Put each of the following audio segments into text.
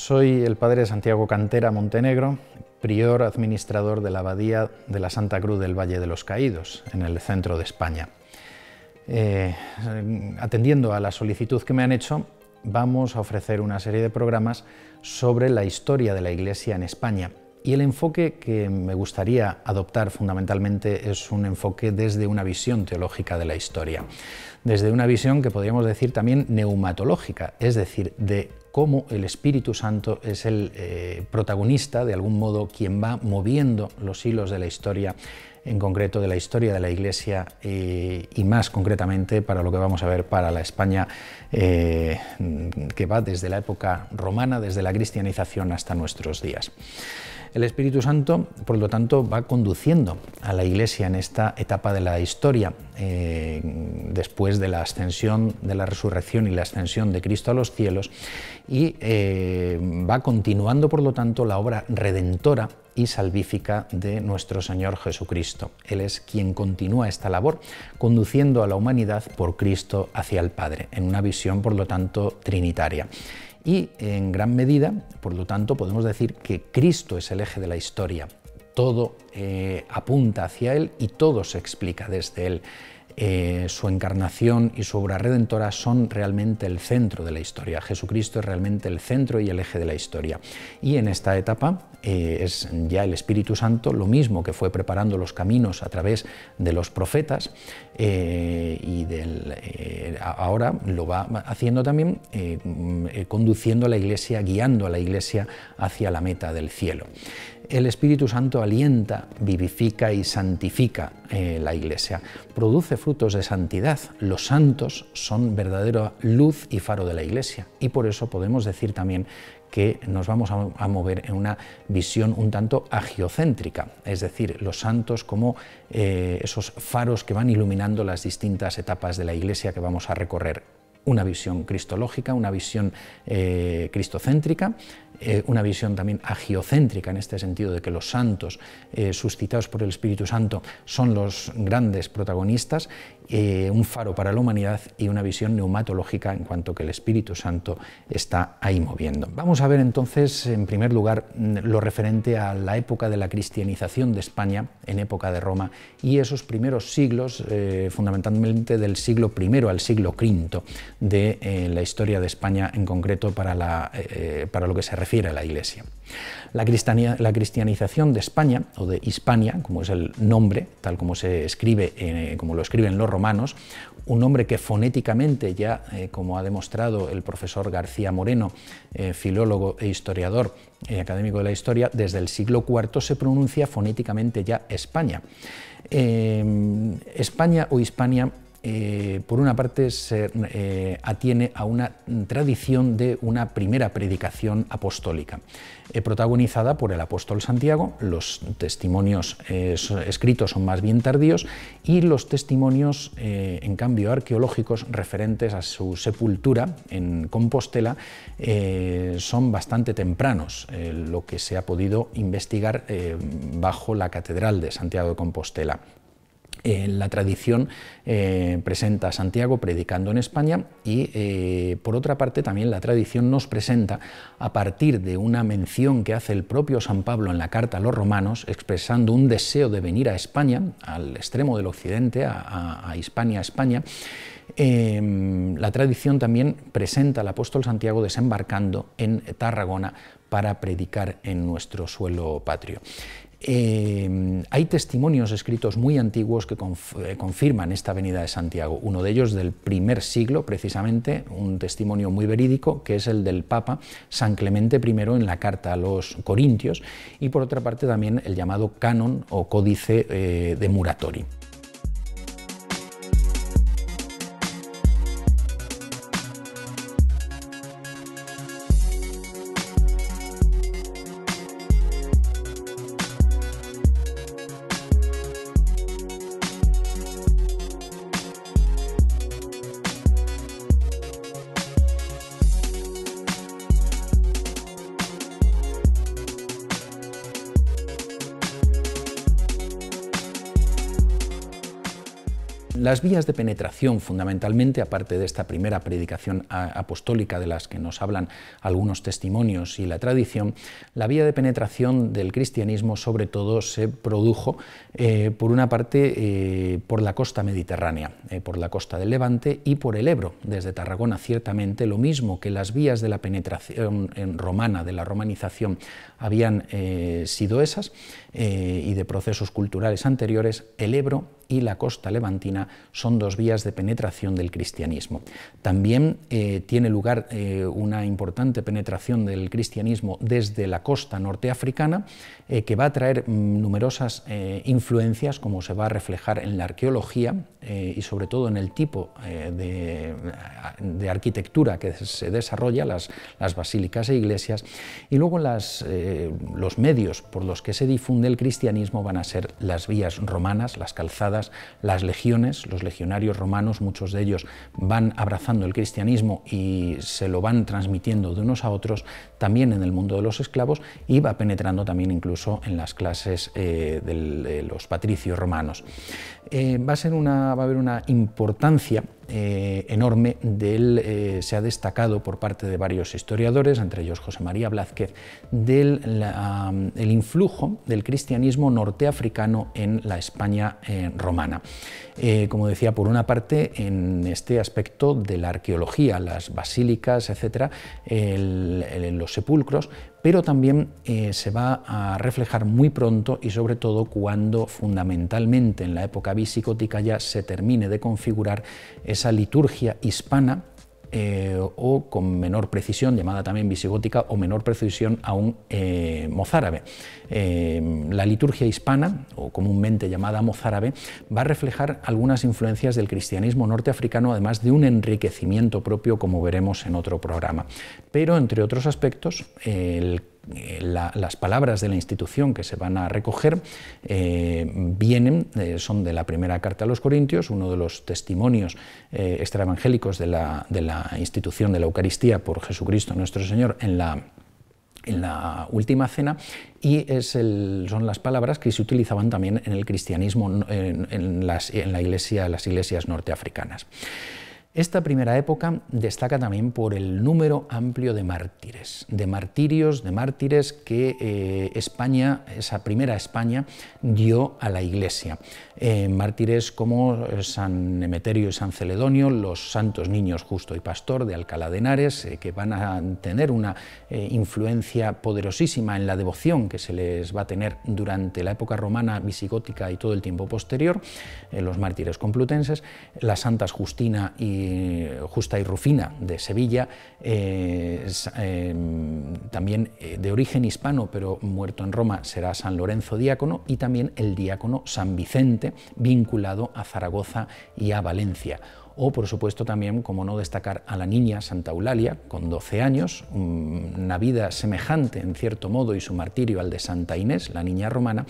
Soy el padre Santiago Cantera Montenegro, prior administrador de la Abadía de la Santa Cruz del Valle de los Caídos, en el centro de España. Eh, atendiendo a la solicitud que me han hecho, vamos a ofrecer una serie de programas sobre la historia de la Iglesia en España y el enfoque que me gustaría adoptar fundamentalmente es un enfoque desde una visión teológica de la historia, desde una visión que podríamos decir también neumatológica, es decir, de cómo el Espíritu Santo es el eh, protagonista, de algún modo, quien va moviendo los hilos de la historia en concreto de la historia de la Iglesia eh, y más concretamente para lo que vamos a ver para la España eh, que va desde la época romana, desde la cristianización hasta nuestros días. El Espíritu Santo, por lo tanto, va conduciendo a la Iglesia en esta etapa de la historia, eh, después de la ascensión, de la resurrección y la ascensión de Cristo a los cielos, y va continuando, por lo tanto, la obra redentora salvífica de nuestro Señor Jesucristo. Él es quien continúa esta labor, conduciendo a la humanidad por Cristo hacia el Padre, en una visión, por lo tanto, trinitaria. Y en gran medida, por lo tanto, podemos decir que Cristo es el eje de la historia. Todo eh, apunta hacia Él y todo se explica desde Él. Eh, su encarnación y su obra redentora son realmente el centro de la historia. Jesucristo es realmente el centro y el eje de la historia. Y en esta etapa, eh, es ya el Espíritu Santo, lo mismo que fue preparando los caminos a través de los profetas eh, y del, eh, ahora lo va haciendo también mm, conduciendo a la Iglesia, guiando a la Iglesia hacia la meta del cielo. El Espíritu Santo alienta, vivifica y santifica la Iglesia, produce frutos de santidad. Los santos son verdadera luz y faro de la Iglesia y por eso podemos decir también que nos vamos a mover en una visión un tanto agiocéntrica, es decir, los santos como eh, esos faros que van iluminando las distintas etapas de la iglesia que vamos a recorrer. Una visión cristológica, una visión eh, cristocéntrica, eh, una visión también agiocéntrica en este sentido de que los santos suscitados por el Espíritu Santo son los grandes protagonistas eh, un faro para la humanidad y una visión neumatológica en cuanto que el Espíritu Santo está ahí moviendo. Vamos a ver entonces, en primer lugar, lo referente a la época de la cristianización de España, en época de Roma, y esos primeros siglos, eh, fundamentalmente del siglo I al siglo V de eh, la historia de España, en concreto para, lo que se refiere a la Iglesia. La, la cristianización de España, o de Hispania, como es el nombre, tal como se escribe, como lo escriben los romanos, un nombre que fonéticamente ya, eh, como ha demostrado el profesor García Moreno, eh, filólogo e historiador eh, académico de la historia, desde el siglo IV se pronuncia fonéticamente ya España. España o Hispania eh, por una parte, se eh, atiene a una tradición de una primera predicación apostólica, eh, protagonizada por el apóstol Santiago. Los testimonios escritos son más bien tardíos y los testimonios, en cambio, arqueológicos referentes a su sepultura en Compostela son bastante tempranos, lo que se ha podido investigar bajo la Catedral de Santiago de Compostela. Eh, la tradición eh, presenta a Santiago predicando en España y, eh, por otra parte, también la tradición nos presenta, a partir de una mención que hace el propio San Pablo en la carta a los romanos, expresando un deseo de venir a España, al extremo del occidente, a, a Hispania, España, la tradición también presenta al apóstol Santiago desembarcando en Tarragona para predicar en nuestro suelo patrio. Eh, hay testimonios escritos muy antiguos que eh, confirman esta venida de Santiago. Uno de ellos del primer siglo, precisamente, un testimonio muy verídico, que es el del Papa San Clemente I en la carta a los Corintios, y por otra parte también el llamado canon o códice eh, de Muratori. Las vías de penetración, fundamentalmente, aparte de esta primera predicación apostólica de las que nos hablan algunos testimonios y la tradición, la vía de penetración del cristianismo sobre todo se produjo, eh, por una parte, eh, por la costa mediterránea, eh, por la costa del Levante y por el Ebro, desde Tarragona, ciertamente, lo mismo que las vías de la penetración romana, de la romanización, habían sido esas, y de procesos culturales anteriores, el Ebro y la costa levantina son dos vías de penetración del cristianismo. También eh, tiene lugar eh, una importante penetración del cristianismo desde la costa norteafricana, eh, que va a traer mm, numerosas influencias, como se va a reflejar en la arqueología y sobre todo en el tipo de, arquitectura que se desarrolla, las, las basílicas e iglesias, y luego los medios por los que se difunde el cristianismo van a ser las vías romanas, las calzadas, las legiones, los legionarios romanos, muchos de ellos van abrazando el cristianismo y se lo van transmitiendo de unos a otros, también en el mundo de los esclavos y va penetrando también incluso en las clases eh, de los patricios romanos. Eh, va, a ser una, va a haber una importancia eh, enorme de eh, se ha destacado por parte de varios historiadores, entre ellos José María Blázquez, del mm, influjo del cristianismo norteafricano en la España eh, romana. como decía, por una parte, en este aspecto de la arqueología, las basílicas, etcétera, los sepulcros, pero también eh, se va a reflejar muy pronto y sobre todo cuando fundamentalmente en la época visigótica ya se termine de configurar esa liturgia hispana eh, o con menor precisión, llamada también visigótica, o menor precisión aún eh, mozárabe. Eh, la liturgia hispana, o comúnmente llamada mozárabe, va a reflejar algunas influencias del cristianismo norteafricano, además de un enriquecimiento propio, como veremos en otro programa. Pero, entre otros aspectos, el eh, las palabras de la institución que se van a recoger eh, vienen, eh, son de la primera carta a los Corintios, uno de los testimonios extraevangélicos de la, institución de la Eucaristía por Jesucristo nuestro Señor en la en la última cena y es son las palabras que se utilizaban también en el cristianismo en, en la iglesia, las iglesias norteafricanas. Esta primera época destaca también por el número amplio de mártires, de martirios, de mártires que eh, España, esa primera España, dio a la Iglesia. Eh, mártires como San Emeterio y San Celedonio, los santos niños justo y pastor de Alcalá de Henares, eh, que van a tener una influencia poderosísima en la devoción que se les va a tener durante la época romana, visigótica y todo el tiempo posterior, los mártires complutenses, las santas Justina y eh, Justa y Rufina de Sevilla, eh, eh, también de origen hispano pero muerto en Roma será San Lorenzo diácono y también el diácono San Vicente vinculado a Zaragoza y a Valencia o por supuesto también, como no destacar, a la niña Santa Eulalia, con 12 años, una vida semejante en cierto modo y su martirio al de Santa Inés, la niña romana,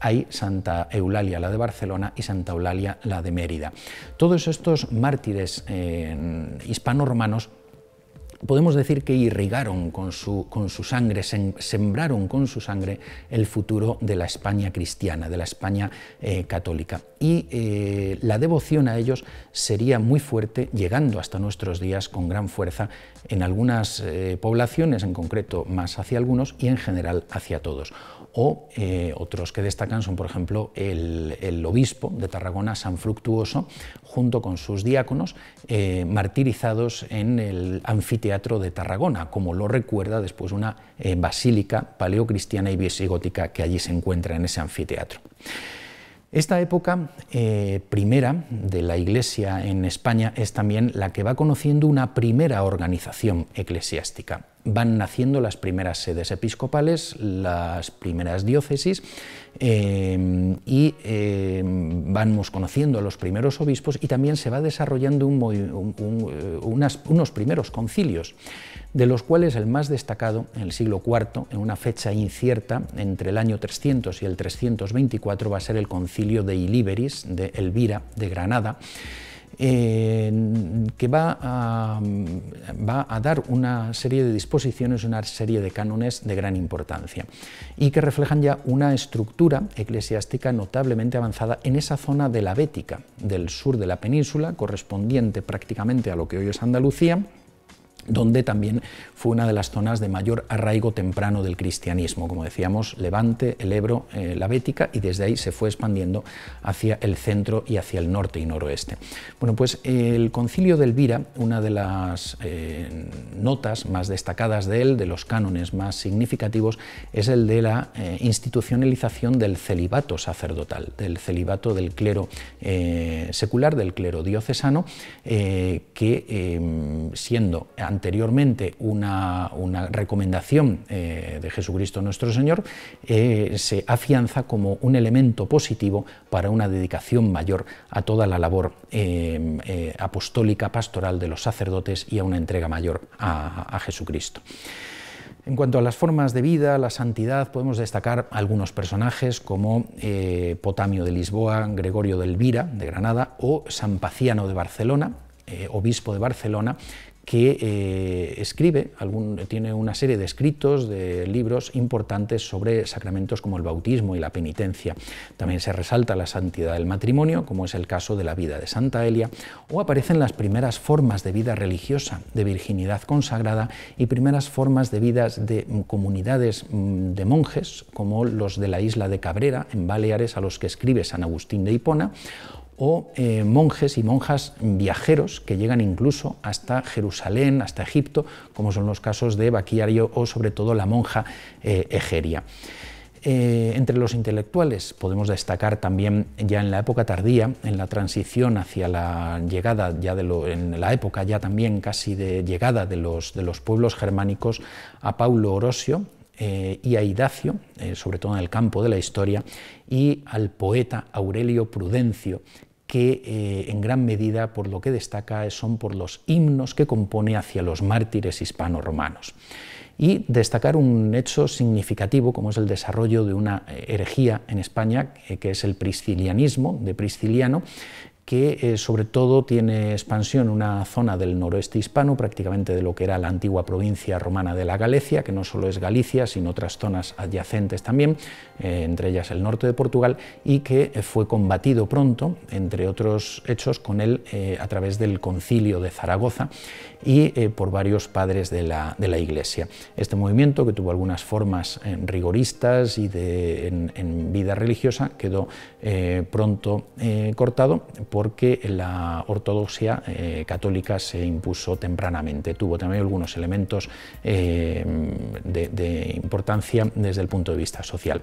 hay Santa Eulalia, la de Barcelona, y Santa Eulalia, la de Mérida. Todos estos mártires eh, hispanoromanos, hispano podemos decir que irrigaron con su, sangre, sembraron con su sangre el futuro de la España cristiana, de la España eh, católica. Y eh, la devoción a ellos sería muy fuerte, llegando hasta nuestros días con gran fuerza en algunas eh, poblaciones, en concreto más hacia algunos y en general hacia todos o eh, otros que destacan son, por ejemplo, el, obispo de Tarragona, San Fructuoso, junto con sus diáconos, eh, martirizados en el anfiteatro de Tarragona, como lo recuerda después una eh, basílica paleocristiana y visigótica que allí se encuentra en ese anfiteatro. Esta época primera de la Iglesia en España es también la que va conociendo una primera organización eclesiástica van naciendo las primeras sedes episcopales, las primeras diócesis, eh, y eh, vamos conociendo a los primeros obispos y también se va desarrollando eh, unos primeros concilios, de los cuales el más destacado en el siglo IV, en una fecha incierta, entre el año 300 y el 324, va a ser el concilio de Ilíberis, de Elvira, de Granada, que va va a, dar una serie de disposiciones, una serie de cánones de gran importancia y que reflejan ya una estructura eclesiástica notablemente avanzada en esa zona de la Bética, del sur de la península, correspondiente prácticamente a lo que hoy es Andalucía, donde también fue una de las zonas de mayor arraigo temprano del cristianismo, como decíamos, Levante, el Ebro, eh, la Bética, y desde ahí se fue expandiendo hacia el centro y hacia el norte y noroeste. Bueno, pues el concilio de Elvira, una de las eh, notas más destacadas de él, de los cánones más significativos, es el de la eh, institucionalización del celibato sacerdotal, del celibato del clero secular, del clero diocesano, que em, siendo anteriormente una, recomendación eh, de Jesucristo nuestro Señor, eh, se afianza como un elemento positivo para una dedicación mayor a toda la labor eh, apostólica, pastoral de los sacerdotes y a una entrega mayor a, Jesucristo. En cuanto a las formas de vida, la santidad, podemos destacar algunos personajes como Potamio de Lisboa, Gregorio de Elvira de Granada o San Paciano de Barcelona, obispo de Barcelona, que eh, escribe, tiene una serie de escritos, de libros importantes sobre sacramentos como el bautismo y la penitencia. También se resalta la santidad del matrimonio, como es el caso de la vida de Santa Elia, o aparecen las primeras formas de vida religiosa, de virginidad consagrada y primeras formas de vidas de comunidades mm, de monjes, como los de la isla de Cabrera, en Baleares, a los que escribe San Agustín de Hipona, o eh, monjes y monjas viajeros que llegan incluso hasta Jerusalén, hasta Egipto, como son los casos de Baquiario o sobre todo la monja eh, Egeria. Eh, entre los intelectuales podemos destacar también ya en la época tardía, en la transición hacia la llegada, ya de en la época ya también casi de llegada de los, de los pueblos germánicos, a Paulo Orosio, y a Idacio, sobre todo en el campo de la historia, y al poeta Aurelio Prudencio, que eh, en gran medida por lo que destaca son por los himnos que compone hacia los mártires hispano-romanos. Y destacar un hecho significativo como es el desarrollo de una eh, herejía en España, eh, que es el priscilianismo de Prisciliano, que eh, sobre todo tiene expansión una zona del noroeste hispano, prácticamente de lo que era la antigua provincia romana de la Galicia, que no solo es Galicia, sino otras zonas adyacentes también, eh, entre ellas el norte de Portugal, y que eh, fue combatido pronto, entre otros hechos, con él a través del concilio de Zaragoza y por varios padres de la, de la, Iglesia. Este movimiento, que tuvo algunas formas rigoristas y en, vida religiosa, quedó pronto cortado porque la ortodoxia eh, católica se impuso tempranamente. Tuvo también algunos elementos eh, de, importancia desde el punto de vista social.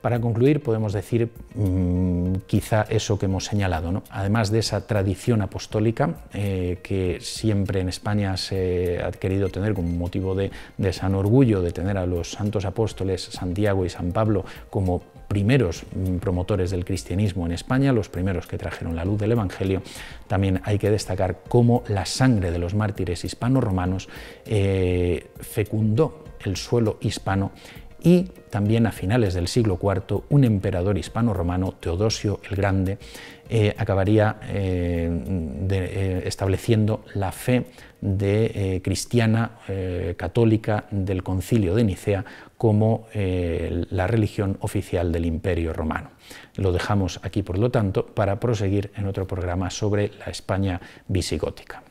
Para concluir, podemos decir mm, quizá eso que hemos señalado, además de esa tradición apostólica eh, que siempre en España se ha querido tener como motivo de, de san orgullo de tener a los santos apóstoles Santiago y San Pablo como primeros mm, promotores del cristianismo en España, los primeros que trajeron la luz del Evangelio, también hay que destacar cómo la sangre de los mártires hispano-romanos eh, fecundó el suelo hispano y también a finales del siglo IV un emperador hispano-romano, Teodosio el Grande, eh, acabaría eh, eh, estableciendo la fe de, cristiana católica del concilio de Nicea como la religión oficial del imperio romano. Lo dejamos aquí, por lo tanto, para proseguir en otro programa sobre la España visigótica.